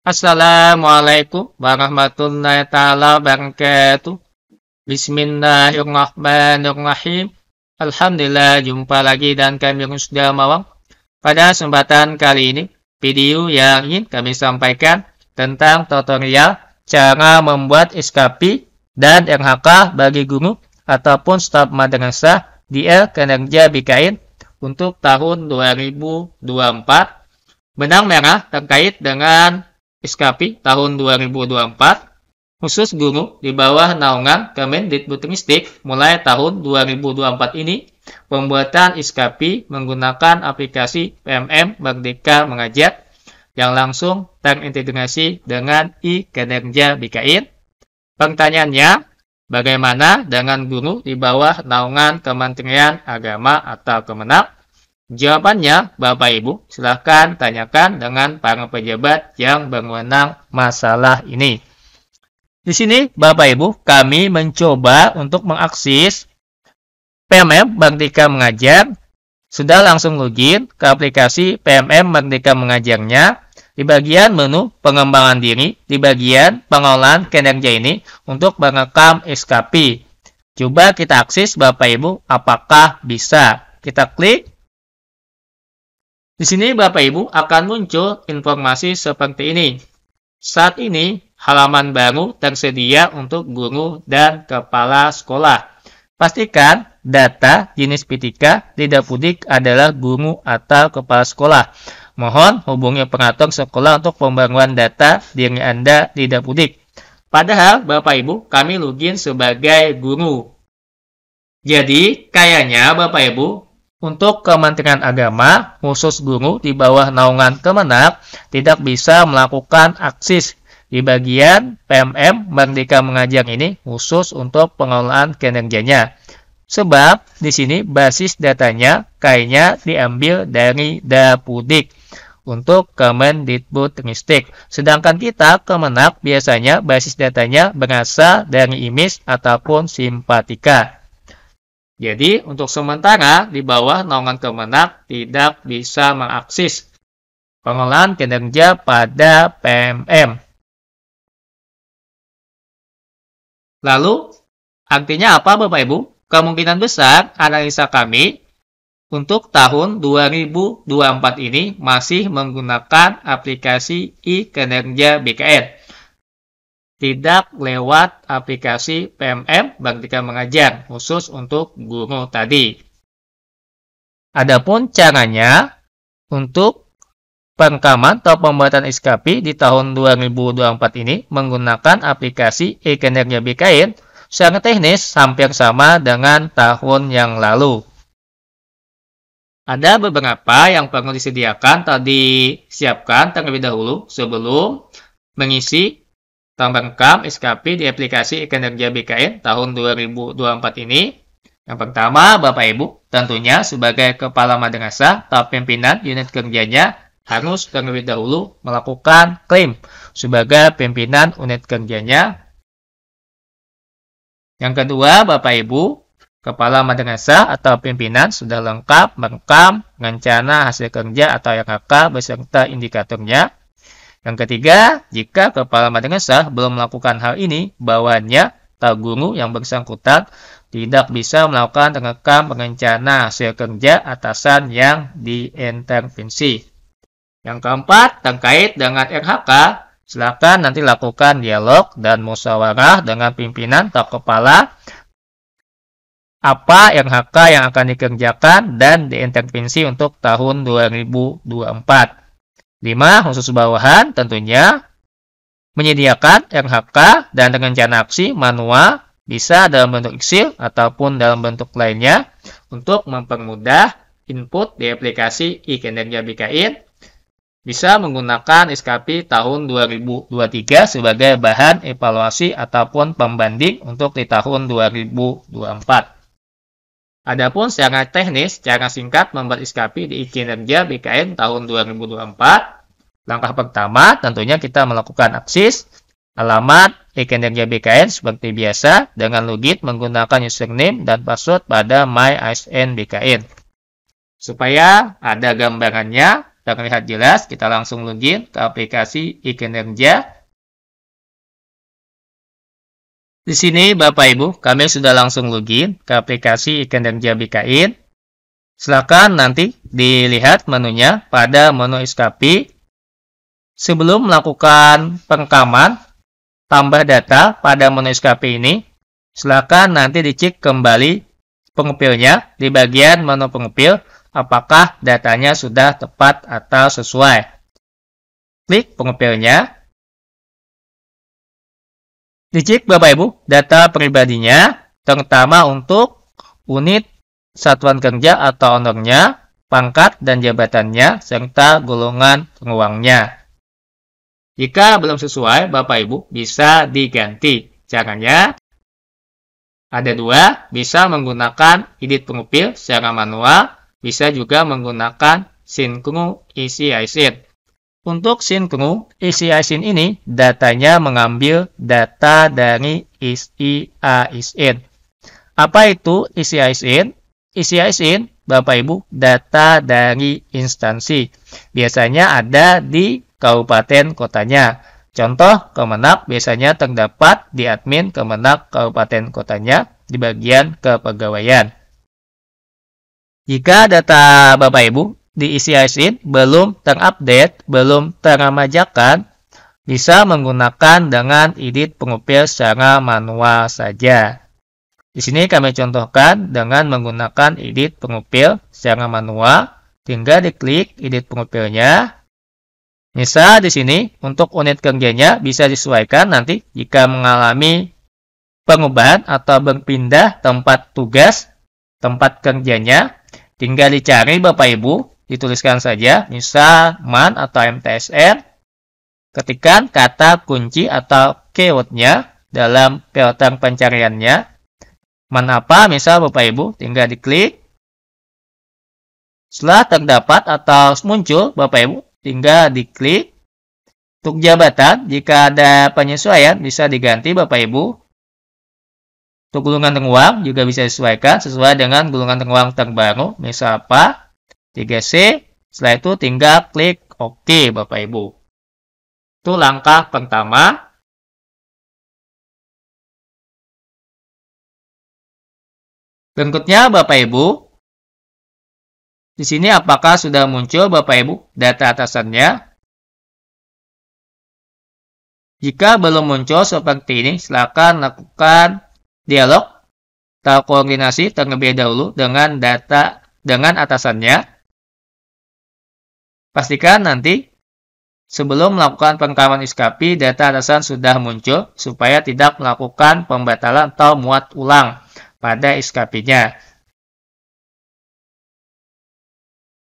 Assalamualaikum warahmatullahi taala wabarakatuh. Bismillahirrahmanirrahim. Alhamdulillah jumpa lagi dan kami sudah mawang. Pada kesempatan kali ini, video yang ingin kami sampaikan tentang tutorial cara membuat SKP dan RHK bagi guru ataupun staf madrasah di El Kenerja Bikain untuk tahun 2024 benang merah terkait dengan Iskapi tahun 2024, khusus guru di bawah naungan Kemendikbudristek mulai tahun 2024 ini, pembuatan Iskapi menggunakan aplikasi PMM Merdeka Mengajar yang langsung terintegrasi dengan e-Kinerja BKIN. Pertanyaannya, bagaimana dengan guru di bawah naungan Kementerian Agama atau Kemenang? Jawabannya, Bapak Ibu, silahkan tanyakan dengan para pejabat yang berwenang masalah ini. Di sini, Bapak Ibu, kami mencoba untuk mengakses PMM Merdeka Mengajar. Sudah langsung login ke aplikasi PMM Merdeka Mengajarnya. Di bagian menu pengembangan diri, di bagian pengolahan kinerja ini untuk merekam SKP. Coba kita akses Bapak Ibu, apakah bisa. Kita klik di sini Bapak Ibu akan muncul informasi seperti ini. Saat ini halaman baru tersedia untuk guru dan kepala sekolah. Pastikan data jenis P3 tidak pudik adalah guru atau kepala sekolah. Mohon hubungi pengatur sekolah untuk pembangunan data diri Anda tidak pudik. Padahal Bapak Ibu kami login sebagai guru. Jadi kayaknya Bapak Ibu untuk Kementerian Agama, khusus guru di bawah naungan Kemenak tidak bisa melakukan aksis di bagian PMM Merdeka Mengajar ini khusus untuk pengelolaan kinerjanya. Sebab di sini basis datanya kayaknya diambil dari Dapudik untuk Kemendikbudristek. Sedangkan kita Kemenak biasanya basis datanya berasal dari IMIS ataupun simpatika. Jadi untuk sementara di bawah naungan Kemenak tidak bisa mengakses pengelolaan kinerja pada PMM. Lalu artinya apa Bapak Ibu? Kemungkinan besar analisa kami untuk tahun 2024 ini masih menggunakan aplikasi e-kinerja BKN tidak lewat aplikasi PMM Baktika Mengajar khusus untuk guru tadi. Adapun caranya untuk perekaman atau pembuatan SKP di tahun 2024 ini menggunakan aplikasi e-kinerja BKN secara teknis hampir sama dengan tahun yang lalu. Ada beberapa yang perlu disediakan tadi siapkan terlebih dahulu sebelum mengisi tentang Kam SKP di aplikasi kinerja BKN tahun 2024 ini. Yang pertama, Bapak Ibu tentunya sebagai kepala Madrasa atau pimpinan unit kerjanya harus terlebih dahulu melakukan klaim sebagai pimpinan unit kerjanya. Yang kedua, Bapak Ibu, kepala Madrasa atau pimpinan sudah lengkap merekam rencana hasil kerja atau RHK beserta indikatornya yang ketiga, jika kepala madrasah belum melakukan hal ini, bawahnya atau guru yang bersangkutan tidak bisa melakukan rekam rencana hasil kerja atasan yang diintervensi. Yang keempat, terkait dengan RHK, silakan nanti lakukan dialog dan musyawarah dengan pimpinan atau kepala apa RHK yang akan dikerjakan dan diintervensi untuk tahun 2024. 5. Khusus bawahan tentunya menyediakan RHK dan dengan rencana aksi manual bisa dalam bentuk Excel ataupun dalam bentuk lainnya untuk mempermudah input di aplikasi e-Kinerja BKIN bisa menggunakan SKP tahun 2023 sebagai bahan evaluasi ataupun pembanding untuk di tahun 2024. Adapun secara teknis, secara singkat membuat SKP di kinerja BKN tahun 2024, langkah pertama tentunya kita melakukan akses alamat e-kinerja BKN seperti biasa dengan login menggunakan username dan password pada My ASN BKN. Supaya ada gambarannya, terlihat jelas, kita langsung login ke aplikasi e-kinerja di sini Bapak Ibu, kami sudah langsung login ke aplikasi ikan dan jambi kain. Silakan nanti dilihat menunya pada menu iskapi. Sebelum melakukan pengkaman tambah data pada menu iskapi ini, silakan nanti dicek kembali pengepilnya di bagian menu pengepil apakah datanya sudah tepat atau sesuai. Klik pengepilnya, Dicek Bapak Ibu data pribadinya terutama untuk unit satuan kerja atau ownernya pangkat dan jabatannya, serta golongan penguangnya. Jika belum sesuai, Bapak Ibu bisa diganti. Caranya ada dua, bisa menggunakan edit pengupil secara manual, bisa juga menggunakan sinkru isi ISID. Untuk Sinkru, ICISIN ini datanya mengambil data dari ISIASIN. Apa itu ICISIN? ICISIN, Bapak Ibu, data dari instansi. Biasanya ada di kabupaten kotanya. Contoh, Kemenak biasanya terdapat di admin Kemenak kabupaten kotanya di bagian kepegawaian. Jika data Bapak Ibu di ECISIN belum terupdate, belum teramajakan, bisa menggunakan dengan edit pengupil secara manual saja. Di sini kami contohkan dengan menggunakan edit pengupil secara manual. Tinggal diklik edit pengupilnya. Misal di sini untuk unit kerjanya bisa disesuaikan nanti jika mengalami pengubahan atau berpindah tempat tugas, tempat kerjanya. Tinggal dicari Bapak Ibu Dituliskan saja, misal MAN atau MTSN. ketikan kata kunci atau keywordnya dalam filter pencariannya. MAN apa, misal Bapak Ibu, tinggal diklik. Setelah terdapat atau muncul, Bapak Ibu, tinggal diklik. Untuk jabatan, jika ada penyesuaian, bisa diganti Bapak Ibu. Untuk gulungan uang juga bisa disesuaikan sesuai dengan gulungan uang terbaru, misal apa. 3C. Setelah itu tinggal klik OK, Bapak Ibu. Itu langkah pertama. Berikutnya, Bapak Ibu. Di sini apakah sudah muncul Bapak Ibu data atasannya? Jika belum muncul seperti ini, silakan lakukan dialog atau koordinasi terlebih dahulu dengan data dengan atasannya. Pastikan nanti sebelum melakukan pengkaman iskapi, data atasan sudah muncul supaya tidak melakukan pembatalan atau muat ulang pada iskapinya.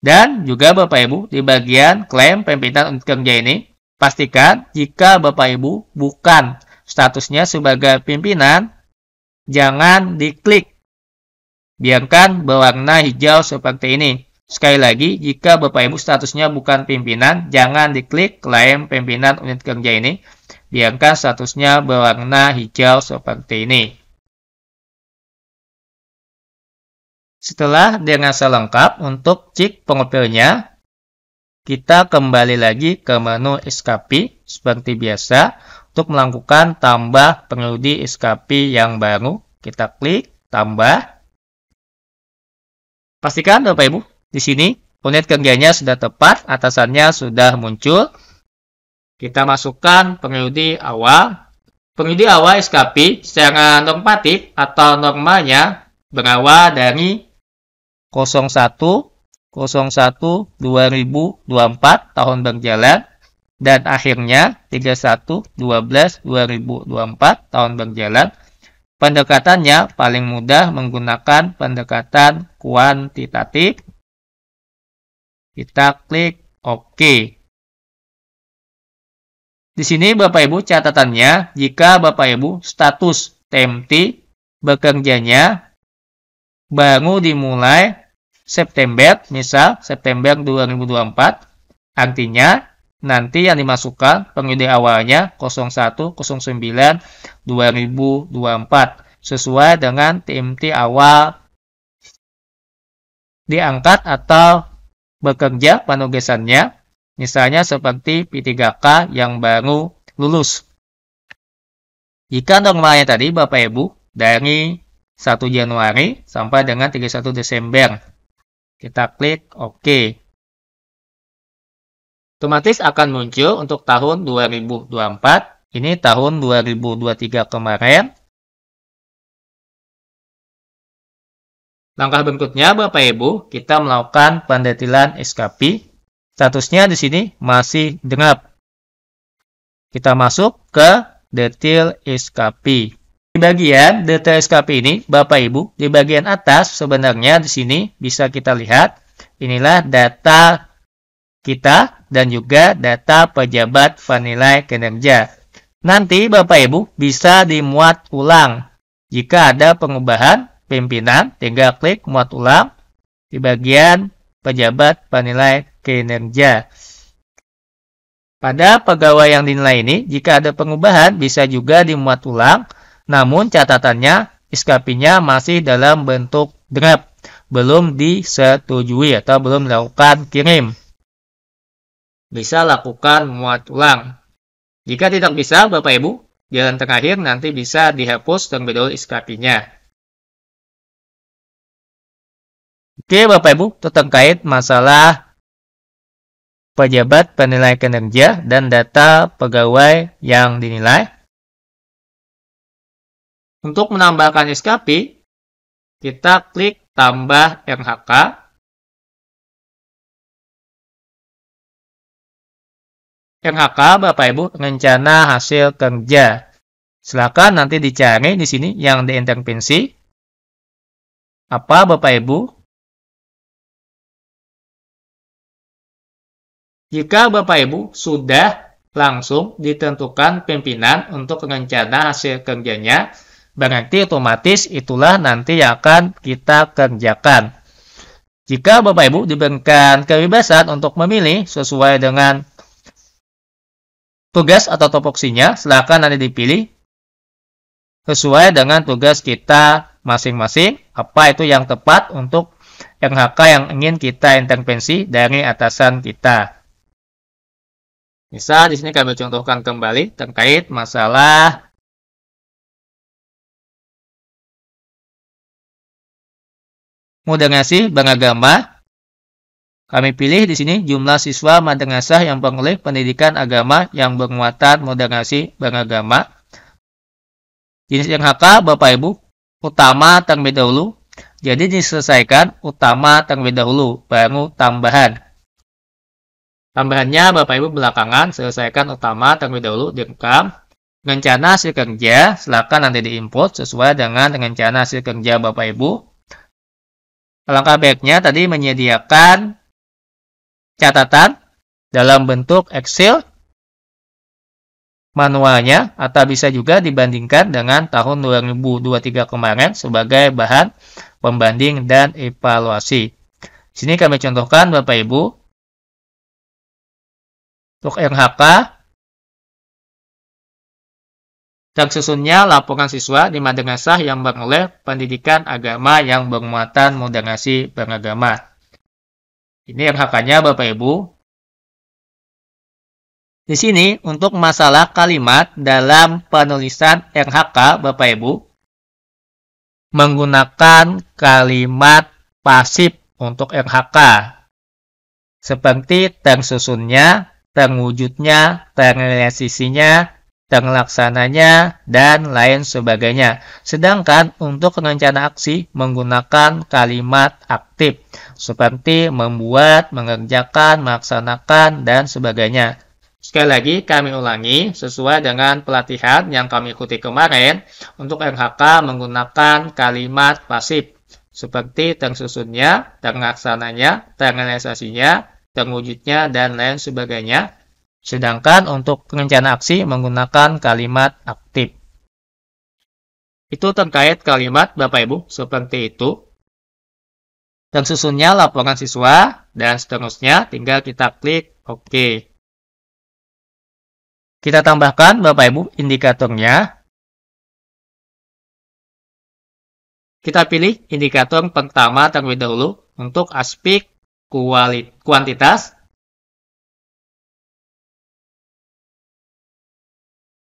Dan juga Bapak Ibu, di bagian klaim pimpinan untuk kerja ini, pastikan jika Bapak Ibu bukan statusnya sebagai pimpinan, jangan diklik. Biarkan berwarna hijau seperti ini. Sekali lagi, jika Bapak Ibu statusnya bukan pimpinan, jangan diklik klaim pimpinan unit kerja ini. Biarkan statusnya berwarna hijau seperti ini. Setelah dengan selengkap untuk cek pengopilnya, kita kembali lagi ke menu SKP seperti biasa untuk melakukan tambah pengemudi SKP yang baru. Kita klik tambah. Pastikan Bapak Ibu di sini unit kerjanya sudah tepat, atasannya sudah muncul. Kita masukkan periode awal. Periode awal SKP secara normatif atau normalnya berawal dari 01 01 2024 tahun berjalan dan akhirnya 31 12 2024 tahun berjalan. Pendekatannya paling mudah menggunakan pendekatan kuantitatif kita klik OK. Di sini Bapak Ibu catatannya, jika Bapak Ibu status TMT bekerjanya baru dimulai September, misal September 2024, artinya nanti yang dimasukkan periode awalnya 0109 2024 sesuai dengan TMT awal diangkat atau bekerja penugasannya, misalnya seperti P3K yang baru lulus. Jika normalnya tadi Bapak Ibu dari 1 Januari sampai dengan 31 Desember. Kita klik OK. Otomatis akan muncul untuk tahun 2024. Ini tahun 2023 kemarin Langkah berikutnya, Bapak Ibu, kita melakukan pendetilan SKP. Statusnya di sini masih dengap. Kita masuk ke detail SKP. Di bagian detail SKP ini, Bapak Ibu, di bagian atas sebenarnya di sini bisa kita lihat inilah data kita dan juga data pejabat penilai kinerja. Nanti Bapak Ibu bisa dimuat ulang jika ada pengubahan pimpinan, tinggal klik muat ulang di bagian pejabat penilai kinerja. Pada pegawai yang dinilai ini, jika ada pengubahan bisa juga dimuat ulang, namun catatannya SKP-nya masih dalam bentuk draft, belum disetujui atau belum dilakukan kirim. Bisa lakukan muat ulang. Jika tidak bisa, Bapak Ibu, jalan terakhir nanti bisa dihapus terlebih dahulu SKP-nya. Oke Bapak Ibu, itu terkait masalah pejabat penilai kinerja dan data pegawai yang dinilai. Untuk menambahkan SKP, kita klik tambah RHK. RHK Bapak Ibu rencana hasil kerja. Silakan nanti dicari di sini yang diintervensi. Apa Bapak Ibu? Jika Bapak Ibu sudah langsung ditentukan pimpinan untuk rencana hasil kerjanya, berarti otomatis itulah nanti yang akan kita kerjakan. Jika Bapak Ibu diberikan kebebasan untuk memilih sesuai dengan tugas atau topoksinya, silakan nanti dipilih sesuai dengan tugas kita masing-masing, apa itu yang tepat untuk RHK yang ingin kita intervensi dari atasan kita. Misal di sini kami contohkan kembali terkait masalah bangga beragama. Kami pilih di sini jumlah siswa madrasah yang mengoleh pendidikan agama yang bermuatan moderasi beragama. Jenis yang HK Bapak Ibu utama terlebih dahulu. Jadi diselesaikan utama terlebih dahulu baru tambahan. Tambahannya, Bapak Ibu belakangan selesaikan utama terlebih dahulu direkam. Rencana hasil kerja, silakan nanti diinput sesuai dengan rencana hasil kerja Bapak Ibu. Langkah baiknya tadi menyediakan catatan dalam bentuk Excel manualnya atau bisa juga dibandingkan dengan tahun 2023 kemarin sebagai bahan pembanding dan evaluasi. Di sini kami contohkan Bapak Ibu untuk RHK dan susunnya laporan siswa di madrasah yang beroleh pendidikan agama yang bermuatan moderasi beragama. Ini RHK-nya Bapak Ibu. Di sini untuk masalah kalimat dalam penulisan RHK Bapak Ibu menggunakan kalimat pasif untuk RHK seperti tersusunnya terwujudnya, terrealisasinya, terlaksananya, dan lain sebagainya. Sedangkan untuk rencana aksi menggunakan kalimat aktif, seperti membuat, mengerjakan, melaksanakan, dan sebagainya. Sekali lagi kami ulangi, sesuai dengan pelatihan yang kami ikuti kemarin, untuk RHK menggunakan kalimat pasif, seperti tersusunnya, terlaksananya, terrealisasinya, terwujudnya, dan lain sebagainya. Sedangkan untuk rencana aksi menggunakan kalimat aktif. Itu terkait kalimat Bapak Ibu seperti itu. Dan susunnya laporan siswa dan seterusnya tinggal kita klik OK. Kita tambahkan Bapak Ibu indikatornya. Kita pilih indikator pertama terlebih dahulu untuk aspek kuali, kuantitas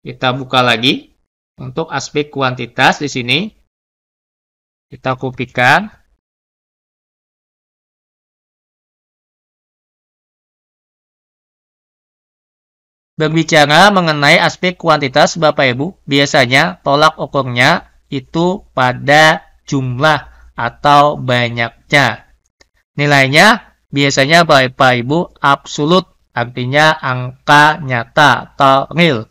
kita buka lagi untuk aspek kuantitas di sini kita kopikan Berbicara mengenai aspek kuantitas Bapak Ibu, biasanya tolak ukurnya itu pada jumlah atau banyaknya. Nilainya Biasanya Bapak Ibu absolut artinya angka nyata atau real.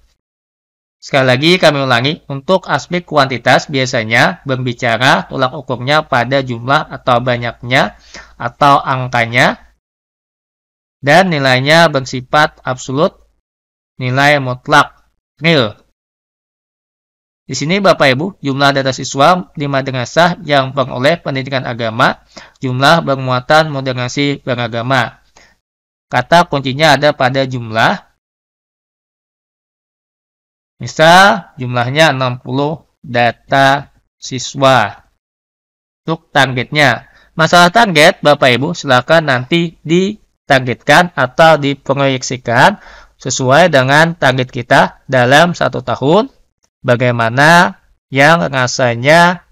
Sekali lagi kami ulangi, untuk aspek kuantitas biasanya berbicara tolak ukurnya pada jumlah atau banyaknya atau angkanya dan nilainya bersifat absolut, nilai mutlak, real. Di sini Bapak Ibu, jumlah data siswa dengan sah yang pengoleh pendidikan agama, jumlah bermuatan moderasi beragama. Kata kuncinya ada pada jumlah. Misal jumlahnya 60 data siswa. Untuk targetnya. Masalah target Bapak Ibu silakan nanti ditargetkan atau diproyeksikan sesuai dengan target kita dalam satu tahun bagaimana yang rasanya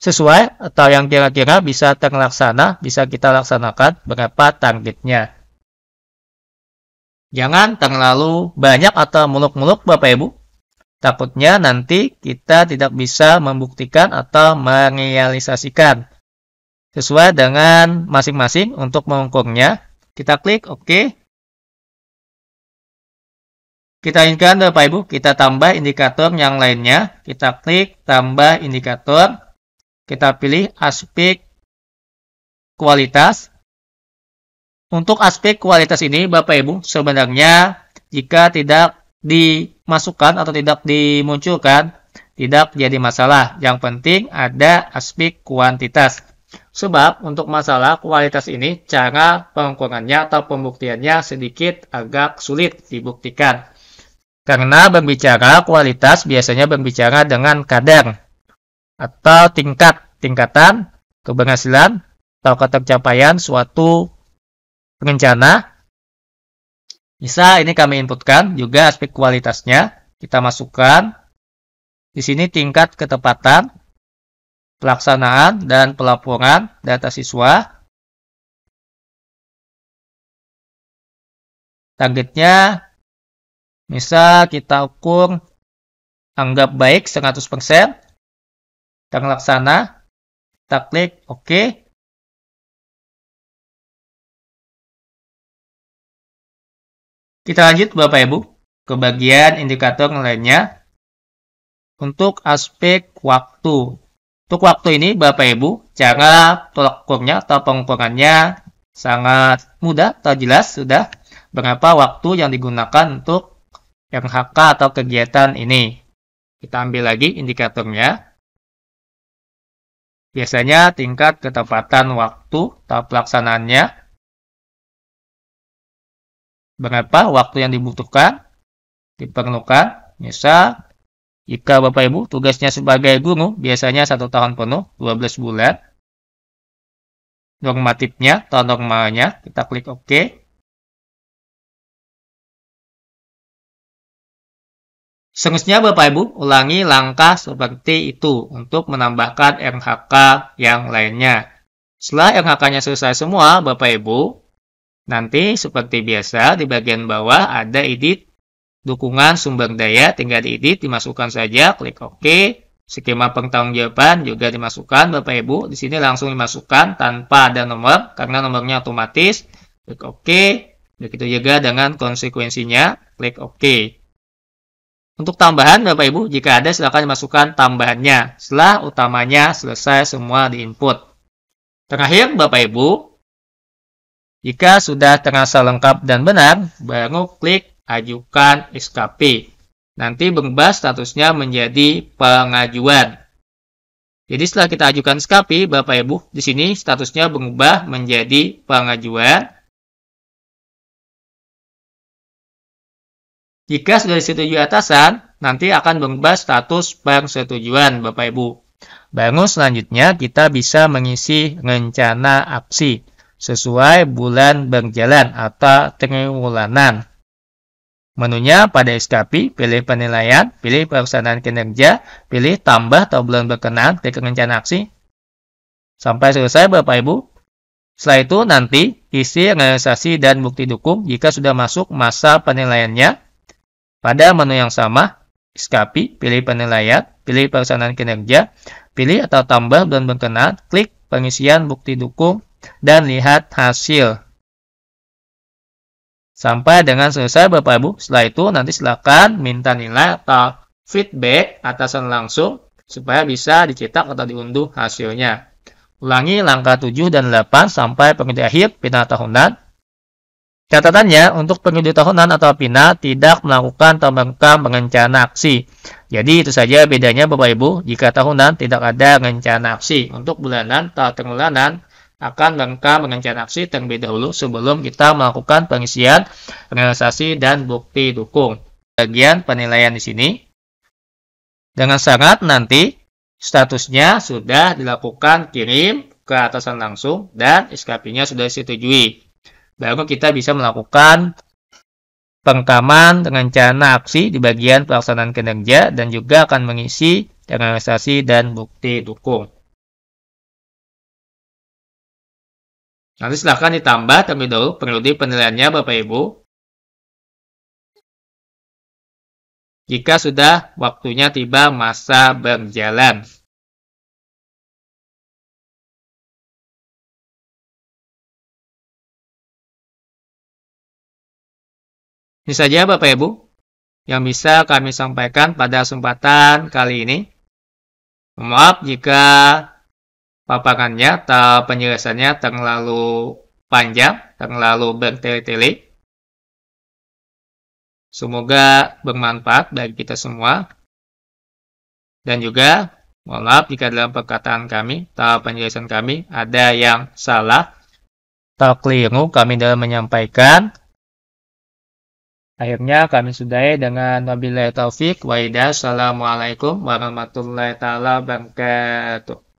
sesuai atau yang kira-kira bisa terlaksana, bisa kita laksanakan berapa targetnya. Jangan terlalu banyak atau muluk-muluk Bapak Ibu. Takutnya nanti kita tidak bisa membuktikan atau merealisasikan. Sesuai dengan masing-masing untuk mengukurnya, kita klik OK kita inginkan Bapak Ibu, kita tambah indikator yang lainnya. Kita klik tambah indikator. Kita pilih aspek kualitas. Untuk aspek kualitas ini Bapak Ibu, sebenarnya jika tidak dimasukkan atau tidak dimunculkan, tidak jadi masalah. Yang penting ada aspek kuantitas. Sebab untuk masalah kualitas ini, cara pengukurannya atau pembuktiannya sedikit agak sulit dibuktikan. Karena berbicara kualitas biasanya berbicara dengan kadar atau tingkat, tingkatan, keberhasilan, atau ketercapaian suatu rencana. Bisa ini kami inputkan juga aspek kualitasnya. Kita masukkan. Di sini tingkat ketepatan, pelaksanaan, dan pelaporan data siswa. Targetnya Misal kita ukur anggap baik 100%, kita laksana, kita klik OK. Kita lanjut Bapak Ibu ke bagian indikator lainnya untuk aspek waktu. Untuk waktu ini Bapak Ibu cara tolak ukurnya atau pengukurannya sangat mudah atau jelas sudah berapa waktu yang digunakan untuk yang HK atau kegiatan ini. Kita ambil lagi indikatornya. Biasanya tingkat ketepatan waktu atau pelaksanaannya. Berapa waktu yang dibutuhkan, diperlukan. Misal, jika Bapak Ibu tugasnya sebagai guru, biasanya satu tahun penuh, 12 bulan. Normatifnya atau normalnya, kita klik OK. Seharusnya Bapak Ibu, ulangi langkah seperti itu untuk menambahkan RHK yang lainnya. Setelah RHK-nya selesai semua, Bapak Ibu, nanti seperti biasa di bagian bawah ada edit dukungan sumber daya, tinggal diedit, dimasukkan saja, klik OK. Skema jawaban juga dimasukkan Bapak Ibu. Di sini langsung dimasukkan tanpa ada nomor karena nomornya otomatis. Klik OK. Begitu juga dengan konsekuensinya, klik OK. Untuk tambahan, Bapak Ibu, jika ada silakan masukkan tambahannya setelah utamanya selesai semua di input. Terakhir, Bapak Ibu, jika sudah terasa lengkap dan benar, baru klik ajukan SKP. Nanti berubah statusnya menjadi pengajuan. Jadi setelah kita ajukan SKP, Bapak Ibu, di sini statusnya berubah menjadi pengajuan Jika sudah disetujui atasan, nanti akan mengubah status setujuan, Bapak Ibu. Bangun selanjutnya kita bisa mengisi rencana aksi sesuai bulan berjalan atau triwulanan. Menunya pada SKP, pilih penilaian, pilih perusahaan kinerja, pilih tambah atau bulan berkenan, klik rencana aksi. Sampai selesai Bapak Ibu. Setelah itu nanti isi realisasi dan bukti dukung jika sudah masuk masa penilaiannya pada menu yang sama, Skapi, pilih penilaian, pilih perusahaan kinerja, pilih atau tambah dan berkenan, klik pengisian bukti dukung, dan lihat hasil. Sampai dengan selesai Bapak Ibu, setelah itu nanti silakan minta nilai atau feedback atasan langsung supaya bisa dicetak atau diunduh hasilnya. Ulangi langkah 7 dan 8 sampai pengerja akhir pindah tahunan Catatannya, untuk penyidik tahunan atau PINA tidak melakukan atau melakukan rencana aksi. Jadi itu saja bedanya Bapak Ibu, jika tahunan tidak ada rencana aksi. Untuk bulanan atau tenggelanan akan melakukan rencana aksi terlebih dahulu sebelum kita melakukan pengisian realisasi dan bukti dukung. Bagian penilaian di sini. Dengan sangat nanti statusnya sudah dilakukan kirim ke atasan langsung dan SKP-nya sudah disetujui baru kita bisa melakukan pengkaman dengan cara aksi di bagian pelaksanaan kinerja dan juga akan mengisi dengan realisasi dan bukti dukung. Nanti silahkan ditambah terlebih dahulu periode penilaiannya Bapak Ibu. Jika sudah waktunya tiba masa berjalan. Ini saja Bapak Ibu yang bisa kami sampaikan pada kesempatan kali ini. Maaf jika papakannya atau penjelasannya terlalu panjang, terlalu bertele-tele. Semoga bermanfaat bagi kita semua. Dan juga, mohon maaf jika dalam perkataan kami atau penjelasan kami ada yang salah atau keliru kami dalam menyampaikan. Akhirnya kami sudahi dengan wabillahi taufik wa Assalamualaikum warahmatullahi wabarakatuh.